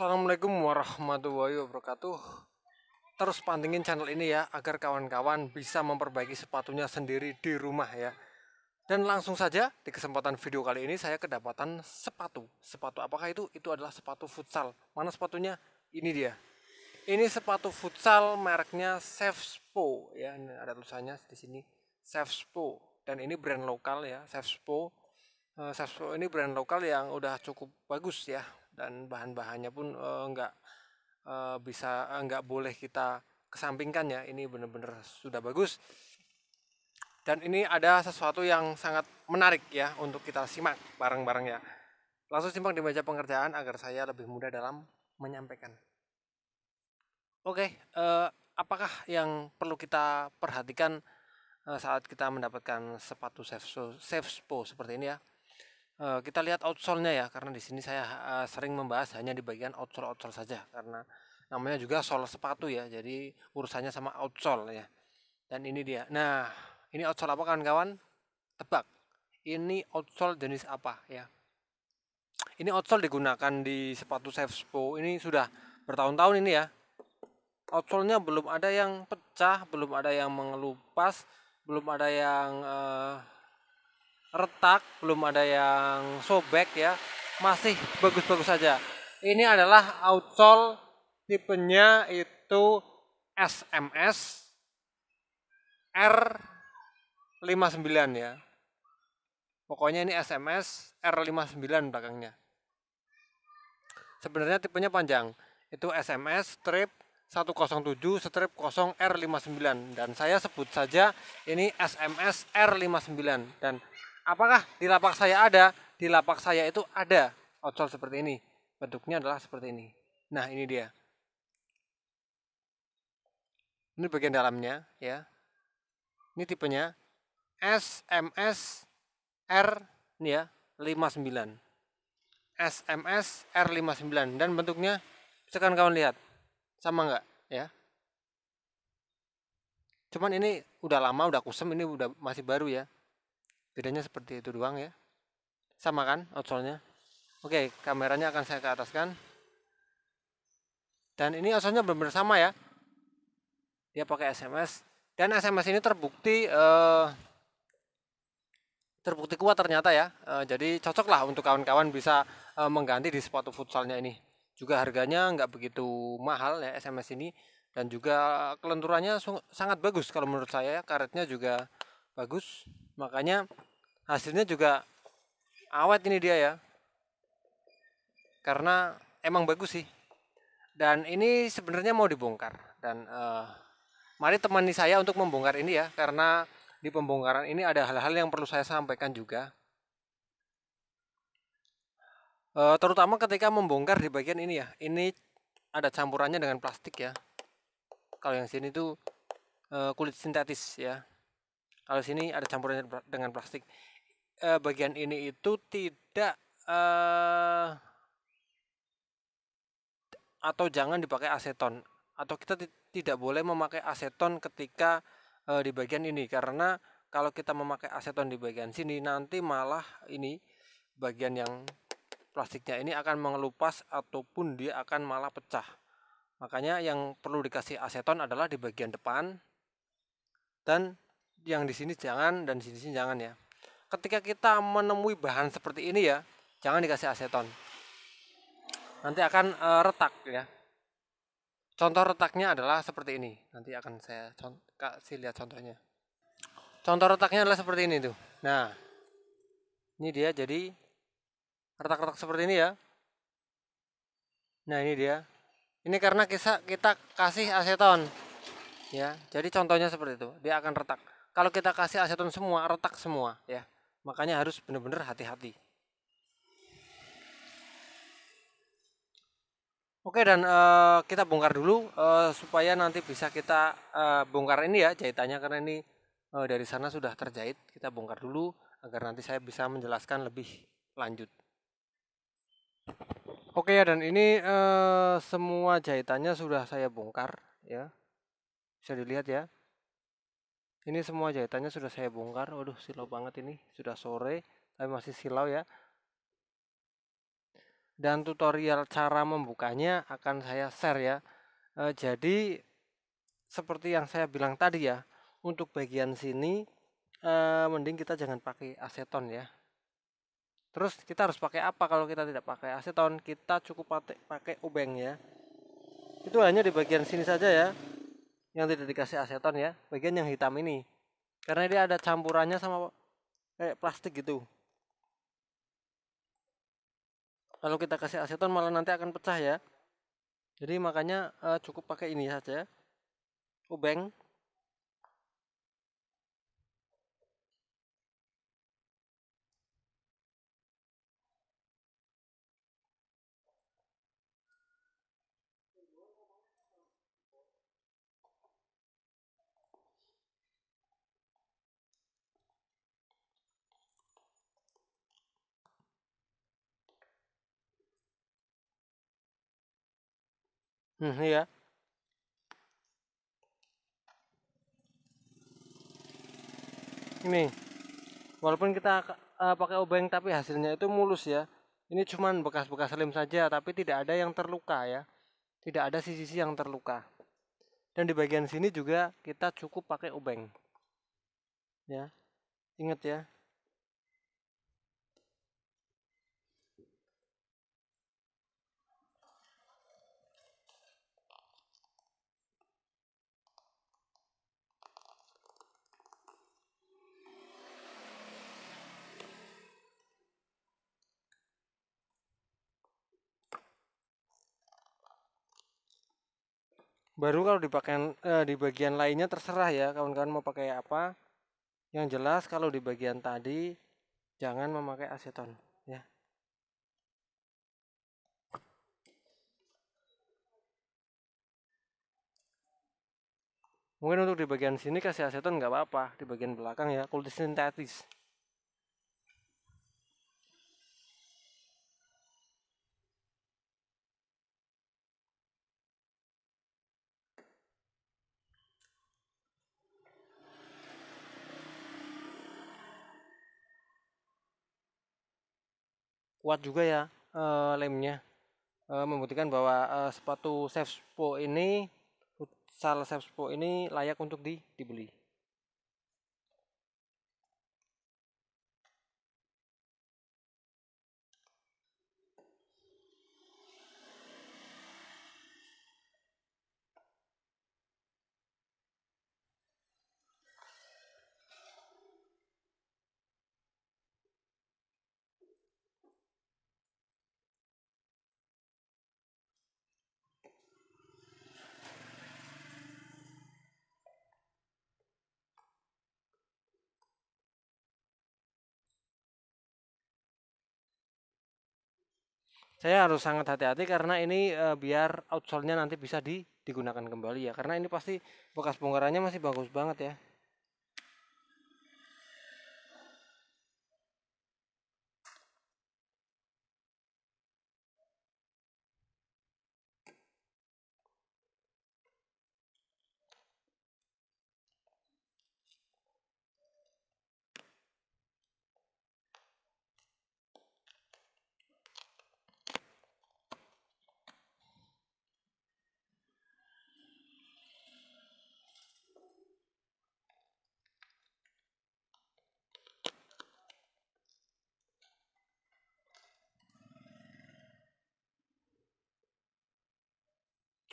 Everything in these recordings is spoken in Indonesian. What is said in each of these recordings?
Assalamualaikum warahmatullahi wabarakatuh Terus pantingin channel ini ya Agar kawan-kawan bisa memperbaiki sepatunya sendiri di rumah ya Dan langsung saja di kesempatan video kali ini Saya kedapatan sepatu Sepatu apakah itu? Itu adalah sepatu futsal Mana sepatunya? Ini dia Ini sepatu futsal mereknya Sefspo ya Ada tulisannya di sini Sefspo Dan ini brand lokal ya Sefspo uh, ini brand lokal yang udah cukup bagus ya dan bahan-bahannya pun uh, nggak uh, bisa nggak boleh kita kesampingkan ya ini benar-benar sudah bagus dan ini ada sesuatu yang sangat menarik ya untuk kita simak bareng-bareng ya langsung simak di meja pengerjaan agar saya lebih mudah dalam menyampaikan oke okay, uh, apakah yang perlu kita perhatikan saat kita mendapatkan sepatu safe, safe seperti ini ya Eh, kita lihat outsole-nya ya karena di sini saya eh, sering membahas hanya di bagian outsole-outsole saja karena namanya juga sol sepatu ya. Jadi urusannya sama outsole ya. Dan ini dia. Nah, ini outsole apa kawan-kawan? Tebak. Ini outsole jenis apa ya? Ini outsole digunakan di sepatu Sefspo. Ini sudah bertahun-tahun ini ya. Outsole-nya belum ada yang pecah, belum ada yang mengelupas, belum ada yang uh, retak, belum ada yang sobek ya. Masih bagus-bagus saja. Ini adalah outsole tipenya itu SMS R59 ya. Pokoknya ini SMS R59 belakangnya. Sebenarnya tipenya panjang. Itu SMS strip 107 strip 0 R59 dan saya sebut saja ini SMS R59 dan apakah di lapak saya ada? Di lapak saya itu ada ocol seperti ini. Bentuknya adalah seperti ini. Nah, ini dia. Ini bagian dalamnya ya. Ini tipenya SMS R ya, 59. SMS R59 dan bentuknya sekarang kawan lihat. Sama enggak, ya? Cuman ini udah lama, udah kusam, ini udah masih baru ya bedanya seperti itu doang ya sama kan outsole nya oke kameranya akan saya ke atas kan dan ini outsole nya benar-benar sama ya dia pakai SMS dan SMS ini terbukti eh, terbukti kuat ternyata ya eh, jadi cocok lah untuk kawan-kawan bisa eh, mengganti di sepatu futsalnya ini juga harganya nggak begitu mahal ya SMS ini dan juga kelenturannya sangat bagus kalau menurut saya ya. karetnya juga bagus makanya hasilnya juga awet ini dia ya karena emang bagus sih dan ini sebenarnya mau dibongkar dan uh, mari temani saya untuk membongkar ini ya karena di pembongkaran ini ada hal-hal yang perlu saya sampaikan juga uh, terutama ketika membongkar di bagian ini ya ini ada campurannya dengan plastik ya kalau yang sini tuh eh, kulit sintetis ya kalau sini ada campuran dengan plastik eh, bagian ini itu tidak eh, atau jangan dipakai aseton atau kita tidak boleh memakai aseton ketika eh, di bagian ini karena kalau kita memakai aseton di bagian sini nanti malah ini bagian yang plastiknya ini akan mengelupas ataupun dia akan malah pecah makanya yang perlu dikasih aseton adalah di bagian depan dan yang di sini jangan dan di sini, jangan ya. Ketika kita menemui bahan seperti ini ya, jangan dikasih aseton. Nanti akan e, retak ya. Contoh retaknya adalah seperti ini. Nanti akan saya kasih lihat contohnya. Contoh retaknya adalah seperti ini tuh. Nah, ini dia jadi retak-retak seperti ini ya. Nah ini dia. Ini karena kita kita kasih aseton, ya. Jadi contohnya seperti itu, dia akan retak kalau kita kasih aseton semua retak semua ya makanya harus benar-benar hati-hati Oke dan uh, kita bongkar dulu uh, supaya nanti bisa kita uh, bongkar ini ya jahitannya karena ini uh, dari sana sudah terjahit kita bongkar dulu agar nanti saya bisa menjelaskan lebih lanjut. Oke ya dan ini uh, semua jahitannya sudah saya bongkar ya bisa dilihat ya ini semua jahitannya sudah saya bongkar waduh silau banget ini sudah sore tapi masih silau ya dan tutorial cara membukanya akan saya share ya e, jadi seperti yang saya bilang tadi ya untuk bagian sini e, mending kita jangan pakai aseton ya terus kita harus pakai apa kalau kita tidak pakai aseton kita cukup pakai obeng ya itu hanya di bagian sini saja ya yang tidak dikasih aseton ya bagian yang hitam ini karena dia ada campurannya sama kayak plastik gitu kalau kita kasih aseton malah nanti akan pecah ya jadi makanya uh, cukup pakai ini saja obeng ya. Hmm, iya. Ini. Walaupun kita uh, pakai obeng tapi hasilnya itu mulus ya. Ini cuman bekas-bekas lem saja tapi tidak ada yang terluka ya. Tidak ada sisi-sisi yang terluka. Dan di bagian sini juga kita cukup pakai obeng. Ya. Ingat ya, baru kalau dipakai eh, di bagian lainnya terserah ya kawan-kawan mau pakai apa yang jelas kalau di bagian tadi jangan memakai aseton ya mungkin untuk di bagian sini kasih aseton nggak apa-apa di bagian belakang ya kulit sintetis kuat juga ya uh, eh, lemnya uh, eh, membuktikan bahwa uh, sepatu Sepspo ini salah Sepspo ini layak untuk di, dibeli saya harus sangat hati-hati karena ini e, biar outsole-nya nanti bisa digunakan kembali ya karena ini pasti bekas bongkarannya masih bagus banget ya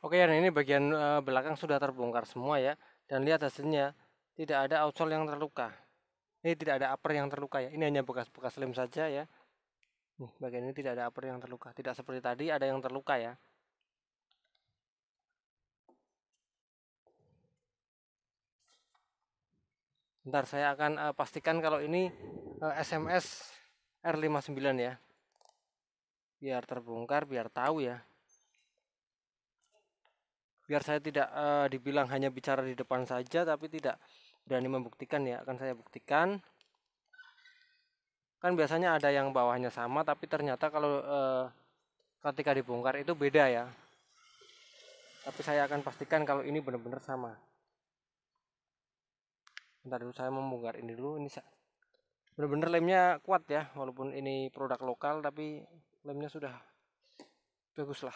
Oke, dan ini bagian eh, belakang sudah terbongkar semua ya. Dan lihat hasilnya, tidak ada outsole yang terluka. Ini tidak ada upper yang terluka ya. Ini hanya bekas-bekas lem saja ya. Nih, bagian ini tidak ada upper yang terluka. Tidak seperti tadi ada yang terluka ya. Bentar saya akan eh, pastikan kalau ini eh, SMS R59 ya. Biar terbongkar, biar tahu ya biar saya tidak uh, dibilang hanya bicara di depan saja tapi tidak berani membuktikan ya akan saya buktikan kan biasanya ada yang bawahnya sama tapi ternyata kalau uh, ketika dibongkar itu beda ya tapi saya akan pastikan kalau ini benar-benar sama bentar dulu saya membongkar ini dulu ini benar-benar lemnya kuat ya walaupun ini produk lokal tapi lemnya sudah bagus lah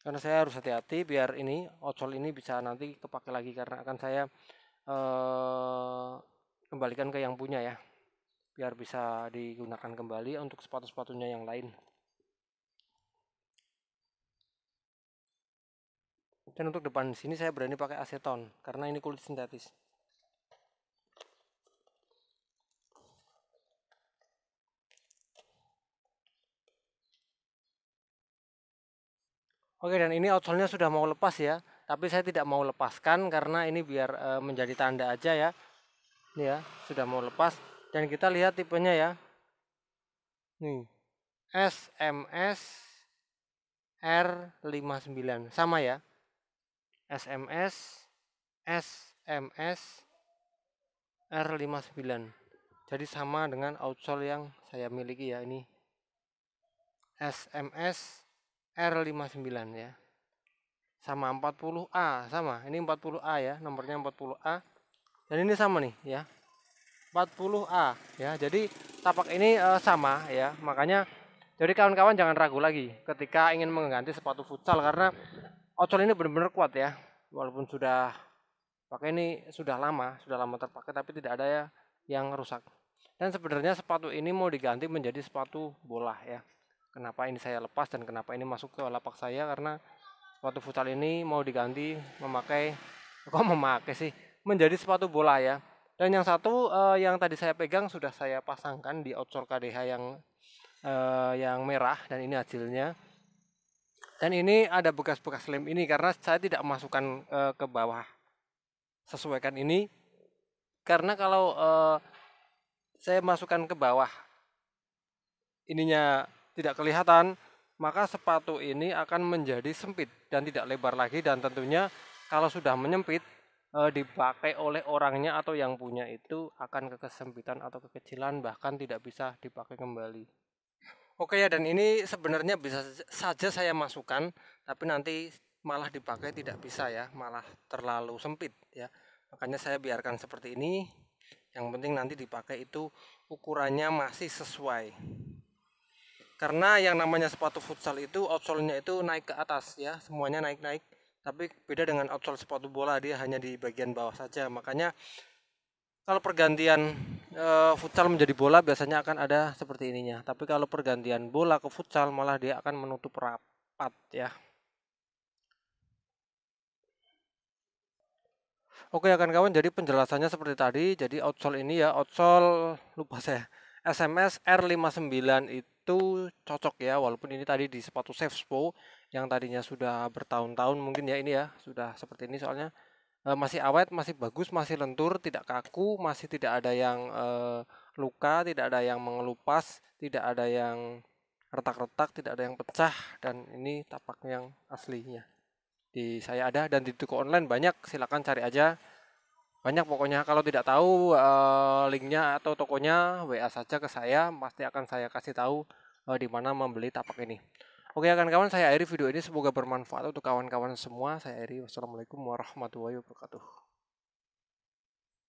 karena saya harus hati-hati biar ini ocol ini bisa nanti kepake lagi karena akan saya ee, eh, kembalikan ke yang punya ya biar bisa digunakan kembali untuk sepatu-sepatunya yang lain dan untuk depan sini saya berani pakai aseton karena ini kulit sintetis Oke, dan ini outsole-nya sudah mau lepas ya, tapi saya tidak mau lepaskan karena ini biar e, menjadi tanda aja ya. Ini ya, sudah mau lepas dan kita lihat tipenya ya. Nih. SMS R59 sama ya. SMS SMS R59. Jadi sama dengan outsole yang saya miliki ya ini. SMS R59 ya sama 40A sama ini 40A ya nomornya 40A dan ini sama nih ya 40A ya jadi tapak ini e, sama ya makanya jadi kawan-kawan jangan ragu lagi ketika ingin mengganti sepatu futsal karena ocol ini benar-benar kuat ya walaupun sudah pakai ini sudah lama sudah lama terpakai tapi tidak ada ya yang rusak dan sebenarnya sepatu ini mau diganti menjadi sepatu bola ya kenapa ini saya lepas dan kenapa ini masuk ke lapak saya karena sepatu futsal ini mau diganti memakai kok memakai sih menjadi sepatu bola ya dan yang satu uh, yang tadi saya pegang sudah saya pasangkan di outsole KDH yang uh, yang merah dan ini hasilnya dan ini ada bekas-bekas lem ini karena saya tidak masukkan uh, ke bawah sesuaikan ini karena kalau saya masukkan ke bawah ininya tidak kelihatan, maka sepatu ini akan menjadi sempit dan tidak lebar lagi dan tentunya kalau sudah menyempit e, dipakai oleh orangnya atau yang punya itu akan kekesempitan atau kekecilan bahkan tidak bisa dipakai kembali. Oke ya dan ini sebenarnya bisa saja saya masukkan tapi nanti malah dipakai tidak bisa ya, malah terlalu sempit ya. Makanya saya biarkan seperti ini. Yang penting nanti dipakai itu ukurannya masih sesuai karena yang namanya sepatu futsal itu outsole-nya itu naik ke atas ya semuanya naik-naik tapi beda dengan outsole sepatu bola dia hanya di bagian bawah saja makanya kalau pergantian e, futsal menjadi bola biasanya akan ada seperti ininya tapi kalau pergantian bola ke futsal malah dia akan menutup rapat ya Oke ya kan kawan jadi penjelasannya seperti tadi jadi outsole ini ya outsole lupa saya SMS R59 itu itu cocok ya walaupun ini tadi di sepatu Safespo yang tadinya sudah bertahun-tahun mungkin ya ini ya sudah seperti ini soalnya e, masih awet masih bagus masih lentur tidak kaku masih tidak ada yang e, luka tidak ada yang mengelupas tidak ada yang retak-retak tidak ada yang pecah dan ini tapak yang aslinya di saya ada dan di toko online banyak silahkan cari aja banyak pokoknya kalau tidak tahu uh, linknya atau tokonya WA saja ke saya pasti akan saya kasih tahu uh, di mana membeli tapak ini. Oke kawan-kawan saya akhiri video ini semoga bermanfaat untuk kawan-kawan semua. Saya akhiri wassalamualaikum warahmatullahi wabarakatuh.